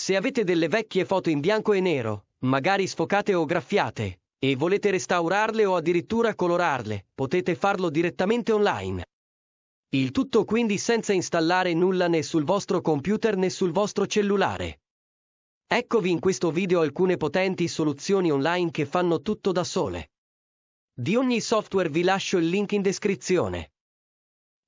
Se avete delle vecchie foto in bianco e nero, magari sfocate o graffiate, e volete restaurarle o addirittura colorarle, potete farlo direttamente online. Il tutto quindi senza installare nulla né sul vostro computer né sul vostro cellulare. Eccovi in questo video alcune potenti soluzioni online che fanno tutto da sole. Di ogni software vi lascio il link in descrizione.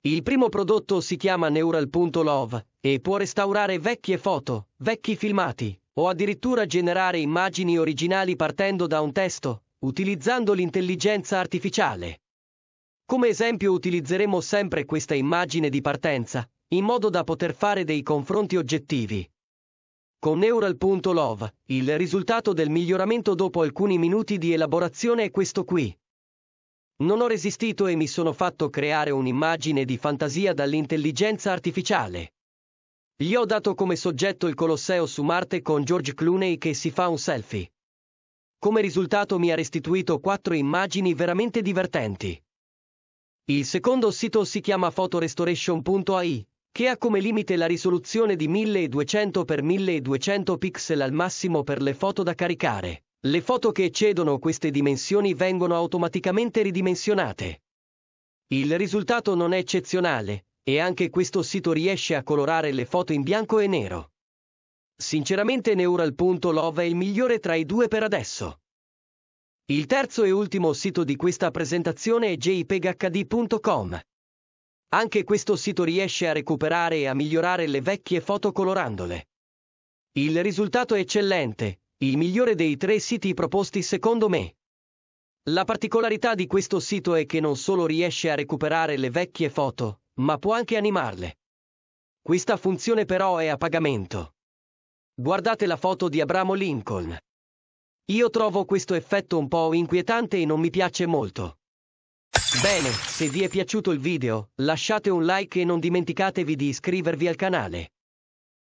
Il primo prodotto si chiama Neural.love e può restaurare vecchie foto, vecchi filmati o addirittura generare immagini originali partendo da un testo, utilizzando l'intelligenza artificiale. Come esempio utilizzeremo sempre questa immagine di partenza, in modo da poter fare dei confronti oggettivi. Con Neural.love, il risultato del miglioramento dopo alcuni minuti di elaborazione è questo qui. Non ho resistito e mi sono fatto creare un'immagine di fantasia dall'intelligenza artificiale. Gli ho dato come soggetto il Colosseo su Marte con George Clooney che si fa un selfie. Come risultato mi ha restituito quattro immagini veramente divertenti. Il secondo sito si chiama photorestoration.ai, che ha come limite la risoluzione di 1200x1200 pixel al massimo per le foto da caricare. Le foto che eccedono queste dimensioni vengono automaticamente ridimensionate. Il risultato non è eccezionale, e anche questo sito riesce a colorare le foto in bianco e nero. Sinceramente Neural.love è il migliore tra i due per adesso. Il terzo e ultimo sito di questa presentazione è jpeghd.com. Anche questo sito riesce a recuperare e a migliorare le vecchie foto colorandole. Il risultato è eccellente, il migliore dei tre siti proposti secondo me. La particolarità di questo sito è che non solo riesce a recuperare le vecchie foto, ma può anche animarle. Questa funzione però è a pagamento. Guardate la foto di Abramo Lincoln. Io trovo questo effetto un po' inquietante e non mi piace molto. Bene, se vi è piaciuto il video, lasciate un like e non dimenticatevi di iscrivervi al canale.